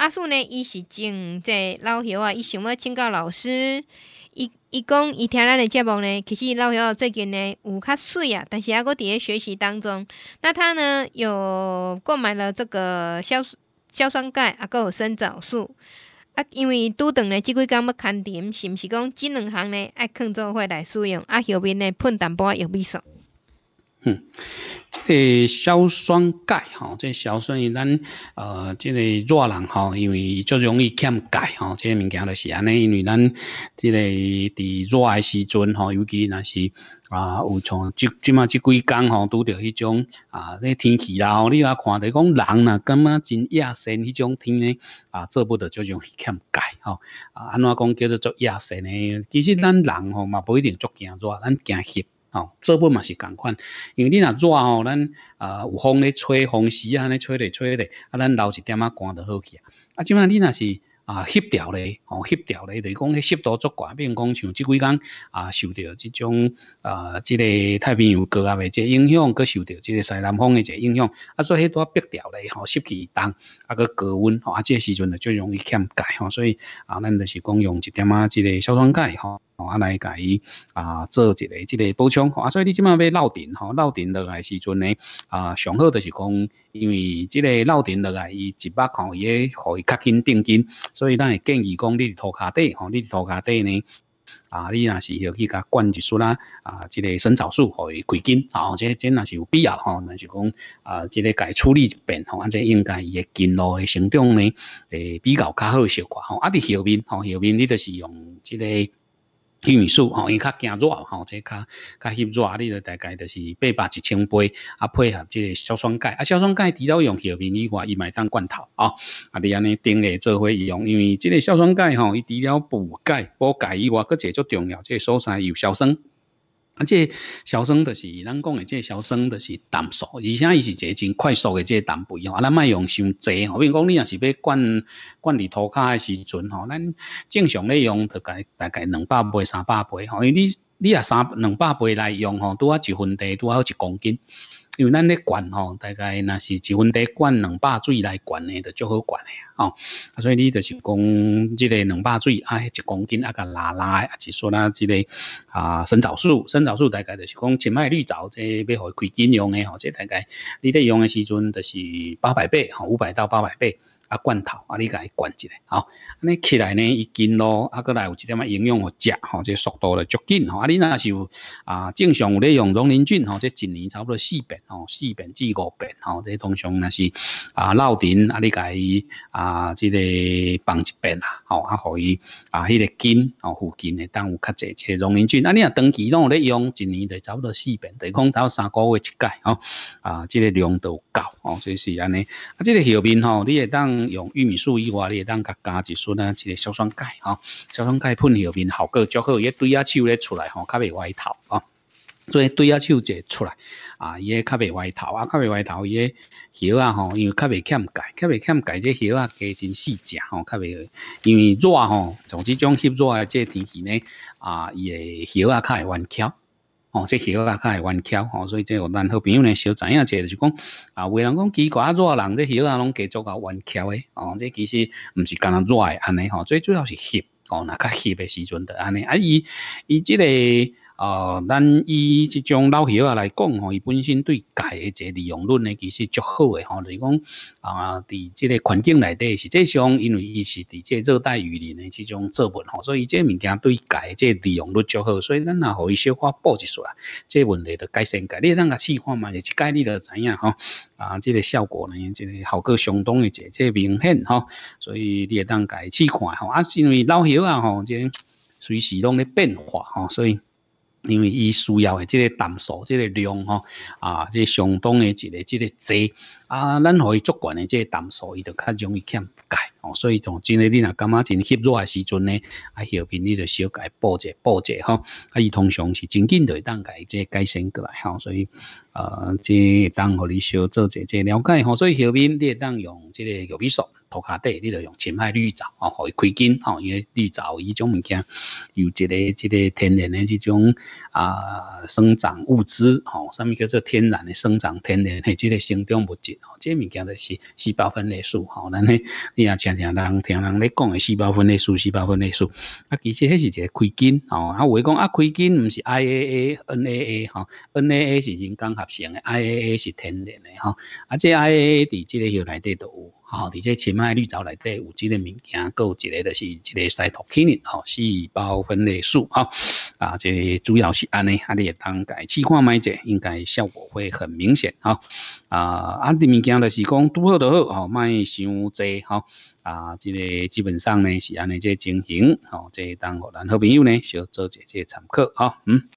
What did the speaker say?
阿树呢，伊是正即老乡啊，伊想要请教老师。伊伊讲，伊听咱的节目呢，其实老幺最近呢有较水啊，但是搁伫咧学习当中，那他呢有购买了这个硝硝酸钙啊，有生长素啊，因为拄等呢，即几工要牵插，是毋是讲即两项呢爱抗做伙来使用？啊，后面呢喷淡薄仔药味素。嗯，这个硝酸钙哈，这个硝酸，咱呃，这个弱人哈，因为较容易欠钙哈，这个物件就是安尼，因为咱这个伫弱矮时阵哈，尤其那是啊，有像即即嘛即几工吼，拄着迄种啊，咧天气啦，你若看着讲人呐，感觉真野生迄种天咧啊，做不得这种欠钙吼啊，安怎讲叫做做野生咧？其实咱人吼嘛，不一定足惊热，咱惊吸。好，这部分嘛是共款，因为你若热吼，咱啊有风咧吹，风时啊咧吹咧吹咧，啊咱留一点仔关得好起啊。啊，即款你若是啊湿掉咧，吼湿掉咧，就讲迄湿度足高，如讲像即几工啊，受着即种啊，即个太平洋高过来者影响，佮受着即个西南风的者影响，啊所以迄多变掉咧，吼湿气重，啊佮高温，吼啊这时阵呢最容易欠钙吼，所以啊咱就是讲用一点仔即个小酸钙吼。啊，来甲伊啊，做一个即个补充。啊，所以你即马要落田吼，绕田落来时阵呢，啊，上好就是讲，因为即个落田落来，伊一百可伊会互伊较紧定金，所以咱会建议讲，你涂骹底吼，你涂骹底呢，啊，你若是要去甲灌一束啦，啊，即个生草素互伊规根，啊，这这若是有必要吼，那是讲啊，即个甲处理一遍吼，安这应该伊个根路的成长呢，诶，比较较好效果吼。啊，伫后面吼，后面你就是用即个。玉米素吼，伊较惊热吼，即个较较吸热，啊。哩就大概就是八百一千杯，啊，配合即个硝酸钙，啊，硝酸钙除了用药面以外，伊会当罐头啊，阿安尼顶下做伙伊用，因为即个硝酸钙吼，伊除了补钙，补钙以外，佫个足重要，即个蔬菜有硝生。啊，这硝酸就是咱讲的，这硝酸就是氮素，而且伊是一个真快速的这氮肥吼。咱卖用伤济吼，比如讲你要是要灌灌二土骹的时阵吼，咱正常咧用就概大概两百倍、三百倍吼，因为你你若三两百倍来用吼，拄啊一份地拄啊一公斤。因为咱咧管吼，大概那是一份得管两百水来管的，就足好管啊。吼。所以你就是讲，即个两百水，啊，一公斤啊甲拉拉，啊，一说啦，即个啊，生长素，生长素大概就是讲，前卖绿藻即要伊开金用的吼，即大概你咧用的时阵，就是八百倍吼，五百到八百倍。啊罐头啊，你家一起吼安尼起来呢伊斤咯，啊，过来有一点啊营养互食，吼，这速度嘞足紧，吼，啊，你若是有啊正常有咧用溶鳞菌，吼，这一年差不多四遍，吼，四遍至五遍，吼，这通常若是啊闹顶啊，你家啊，即个放一遍啦，吼，啊，互伊啊，迄个菌，吼，附近诶，当有较济，这溶鳞菌，啊，你若长期拢有咧用，一年著差不多四遍，等于讲多三个月一届，吼，啊，即个浓度够，吼，就是安尼，啊，即个后面吼，你会当。用玉米素以外哩，咱佮加一撮呢，即个硝酸钙哈，硝酸钙喷了面效果较好，一兑下手咧出来吼，较袂歪头啊，所以兑下手即出来啊，伊个较袂歪头啊，较袂歪头伊个叶啊吼，因为较袂欠钙，较袂欠钙即叶啊加真细只吼，较袂因为热吼，从即种翕热的即天气呢啊，伊叶啊较会弯翘。哦，这鱼啊，较系弯翘哦，所以这有咱好朋友呢，小知影者就是讲，啊，有人讲奇怪，抓人这鱼啊，拢叫做较弯翘的哦，这其实毋是干那热的，安尼吼，最主要是翕哦，若较翕的时阵的安尼，啊，伊伊即个。哦，咱以这种老叶啊来讲吼，伊本身对钙诶一个利用率呢，其实足好诶吼，就是讲啊，伫即个环境内底实际上，因为伊是伫即热带雨林诶这种作物吼，所以即物件对钙个利用率足好，所以咱也互伊小可补一出啊，即问题就改善改善。你当甲试看嘛，也去改你就知影吼，啊，即个效果呢，即个效果相当诶，即明显吼，所以你会当甲伊试看吼，啊，因为老叶啊吼，即随时拢咧变化吼，所以。因为伊需要的即个淡数，即个量吼，啊，即相当的一个即个多，啊，咱可以足量的即个淡数，伊就较容易欠钙。哦，所以从真诶，你若感觉真虚热诶时阵呢，啊，后边你着小解补者补者吼，啊，伊通常是真紧著会当解即个改善过来吼，所以呃，即会当互你小做者这了解吼，所以后边你会当用即个药米素。涂骹底，你著用深海绿藻哦，可以开根吼，因为绿藻伊种物件有一个即个天然诶即种啊生长物质吼，啥物叫做天然诶生长天然诶即个生长物质哦，即物件就是细胞分裂素吼，咱咧你若。吃。听人听人咧讲诶，细胞分裂术，细胞分裂术啊，其实迄是一个葵根吼，啊，我讲啊，葵根毋是 I A A N A A 吼，N A A 是人工合成诶，I A A 是天然诶吼，啊，即 I A A 伫即个药内底都有。哦，伫且前卖绿藻内底有即个物件，有一个就是一个细胞器呢，吼，细胞分裂素哦，啊，即主要是安尼，阿你当改替看买者，应该效果会很明显哦，啊，阿啲物件就是讲拄好都好，吼，卖伤济哦啊，即个基本上呢是安尼，即情形，吼，即个当荷咱好朋友呢，小做一即参考哦，嗯。